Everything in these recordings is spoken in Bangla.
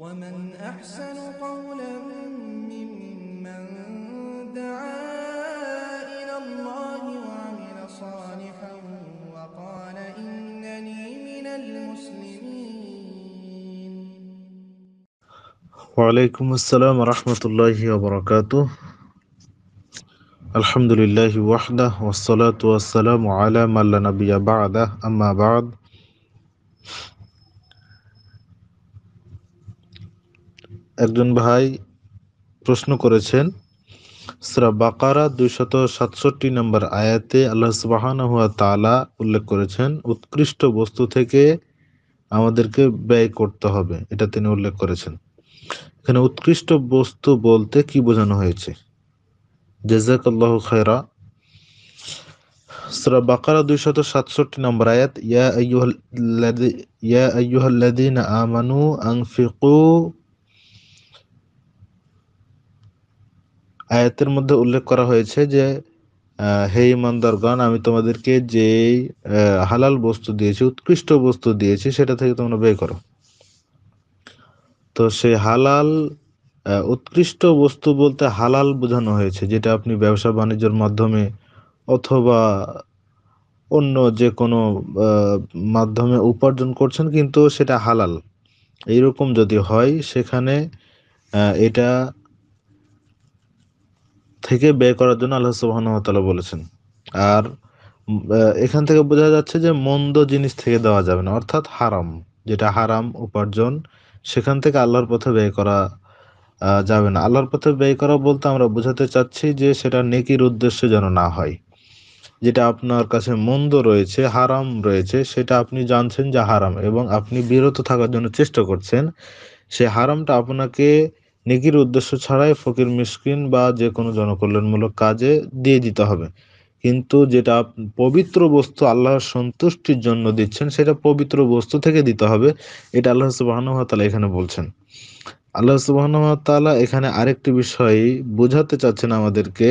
ومن أحسن قولا ممن دعا إلى الله وعمل صالحا وقال إنني من المسلمين وعليكم السلام ورحمة الله وبركاته الحمد لله وحده والصلاة والسلام على من لا نبي بعده أما بعد একজন ভাই প্রশ্ন করেছেন সুরা বাকারা দুইশত সাতষট্টি নম্বর আয়াতে আল্লাহ সুবাহান হুয়া তালা উল্লেখ করেছেন উৎকৃষ্ট বস্তু থেকে আমাদেরকে ব্যয় করতে হবে এটা তিনি উল্লেখ করেছেন এখানে উৎকৃষ্ট বস্তু বলতে কি বোঝানো হয়েছে জেজাক আল্লাহ খেরা সুরা বাকারা দুইশত সাতষট্টি নম্বর আয়াত ইয়া আইয়ুহাল্লাদিন আমানু আংফিকু আয়াতের মধ্যে উল্লেখ করা হয়েছে যে হে ইমানদারগণ আমি তোমাদেরকে যে হালাল বস্তু দিয়েছি উৎকৃষ্ট বস্তু দিয়েছি সেটা থেকে তোমরা ব্যয় করো তো সেই হালাল উৎকৃষ্ট বস্তু বলতে হালাল বোঝানো হয়েছে যেটা আপনি ব্যবসা বাণিজ্যের মাধ্যমে অথবা অন্য যে কোনো মাধ্যমে উপার্জন করছেন কিন্তু সেটা হালাল এইরকম যদি হয় সেখানে এটা থেকে ব্যয় করার জন্য আল্লাহ সুবাহতালা বলেছেন আর এখান থেকে বোঝা যাচ্ছে যে মন্দ জিনিস থেকে দেওয়া যাবে না অর্থাৎ হারাম যেটা হারাম উপার্জন সেখান থেকে আল্লাহর পথে ব্যয় করা যাবে না আল্লাহর পথে ব্যয় করা বলতে আমরা বোঝাতে চাচ্ছি যে সেটা নেকির উদ্দেশ্যে যেন না হয় যেটা আপনার কাছে মন্দ রয়েছে হারাম রয়েছে সেটা আপনি জানছেন যে হারাম এবং আপনি বিরত থাকার জন্য চেষ্টা করছেন সে হারামটা আপনাকে নেকির উদ্দেশ্য ছাড়াই ফকির মিসকিন বা যে কোনো জনকল্যাণমূলক কাজে দিয়ে দিতে হবে কিন্তু যেটা পবিত্র বস্তু আল্লাহর সন্তুষ্টির জন্য দিচ্ছেন সেটা পবিত্র বস্তু থেকে দিতে হবে এটা আল্লাহ সুবাহানুভাতালা এখানে বলছেন আল্লাহ সুবাহানুভাতালা এখানে আরেকটি বিষয় বোঝাতে চাচ্ছেন আমাদেরকে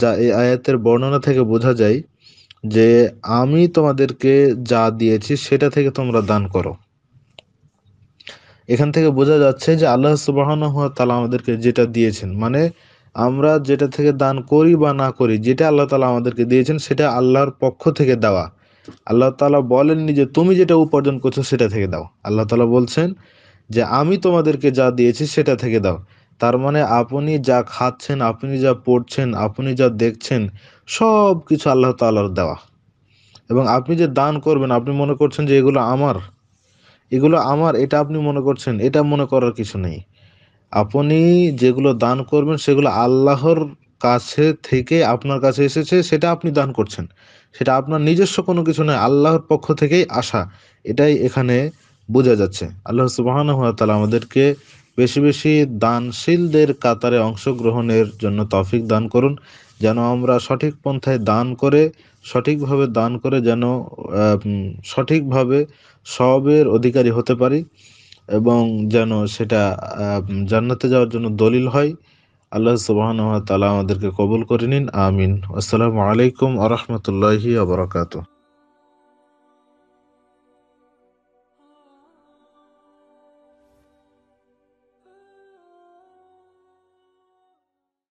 যা এই আয়াতের বর্ণনা থেকে বোঝা যায় যে আমি তোমাদেরকে যা দিয়েছি সেটা থেকে তোমরা দান করো এখান থেকে বোঝা যাচ্ছে যে আল্লাহ সুবাহন তালা আমাদেরকে যেটা দিয়েছেন মানে আমরা যেটা থেকে দান করি বা না করি যেটা আল্লাহ তালা আমাদেরকে দিয়েছেন সেটা আল্লাহর পক্ষ থেকে দেওয়া আল্লাহ তালা বলেননি যে তুমি যেটা উপার্জন করছো সেটা থেকে দাও আল্লাহ তালা বলছেন যে আমি তোমাদেরকে যা দিয়েছি সেটা থেকে দাও তার মানে আপনি যা খাচ্ছেন আপনি যা পড়ছেন আপনি যা দেখছেন সব কিছু আল্লাহ তালার দেওয়া এবং আপনি যে দান করবেন আপনি মনে করছেন যে এগুলো আমার এগুলো আমার এটা আপনি মনে করছেন এটা মনে করার কিছু নেই আপনি যেগুলো দান করবেন সেগুলো আল্লাহর কাছে থেকে আপনার কাছে এসেছে সেটা আপনি দান করছেন সেটা আপনার নিজস্ব কোনো কিছু নয় আল্লাহর পক্ষ থেকেই আসা এটাই এখানে বোঝা যাচ্ছে আল্লাহ সুবাহ আমাদেরকে বেশি বেশি দানশীলদের কাতারে অংশগ্রহণের জন্য তফিক দান করুন যেন আমরা সঠিক পন্থায় দান করে সঠিকভাবে দান করে যেন সঠিকভাবে সবের অধিকারী হতে পারি এবং যেন সেটা জান্নাতে যাওয়ার জন্য দলিল হয় আল্লাহ সুবাহন তালা আমাদেরকে কবুল করে নিন আমিন আসসালামু আলাইকুম আ রহমতুল্লাহি আবরকাত